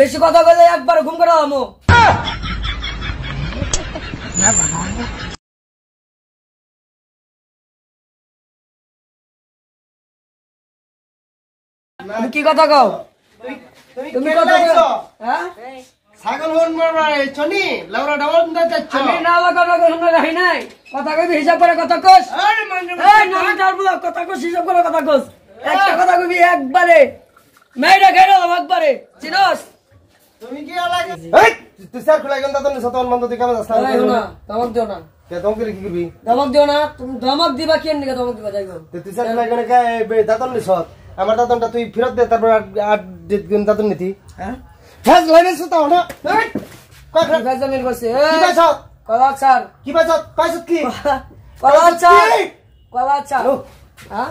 বেশি কথা বলে একবার ঘুম করে আমো তুমি কি কথা কও তুমি কথা কও হ্যাঁ? ছাগল লাউরা ডাবল আমি না লাগা নাই কথা কইবি হিসাব করে কথা কস আরে এই নাম কথা কস হিসাব করে কথা কস একটা কথা কইবি একবারে মেয়েটা খেলো একবারে চিনস তুমি কি স্যার খোলা গেল তখন সতন মন্দ দিকে না না দিও না কে তোমাকে কি করবি তুমি দামক দিবা কেন নিকে দামক দিবা যাইগো তুই স্যার খোলা গেল কে দাতন আমার দাতনটা তুই ফেরত দে তারপর আট দিন গুণ দাতন নিতি হ্যাঁ কলা স্যার কি পাইছ পাইছ কি কলা স্যার কলা স্যার হ্যাঁ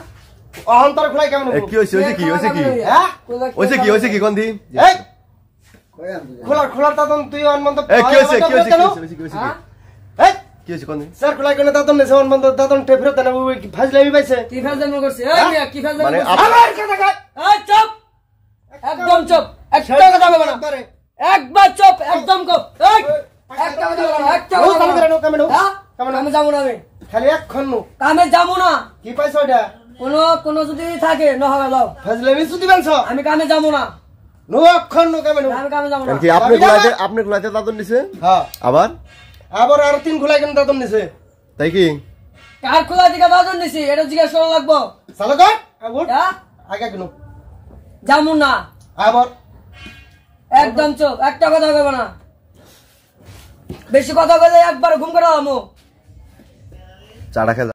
অহন্তর খোলা কেমন কি হইছে কি হইছে কি হ্যাঁ কি হইছে কি খোলা খোলা তুই অনমন্ত এ কি হইছে কি হইছে কি হইছে হ্যাঁ? কোন স্যার খোলা নেছে অনমন্ত টেফরে ওই পাইছে কি করছে এ হ্যাঁ? মিয়া কি মানে আমার কথা কই চুপ একদম চুপ একটা কথা বলবে না একবার চুপ একদম এই একটা কথা বলবে না একটা কথা বলবে না হ্যাঁ? যাবো না আমি খালি এখন কামে যাবো না কি পাইছো এটা কোন কোন যদি থাকে নহলে লও ফাজলামি যদি বলছো আমি কামে যাবো না আপনি গুলাইতে দাদন নিছে আবার আবার তিন গুলাই কেন দাদন এটা জিজ্ঞেস করা লাগবো চালো হ্যাঁ? কর না আবার একদম চোখ একটা কথা কইব না বেশি কথা কইলে একবার ঘুম করে আমো চাটা খেলা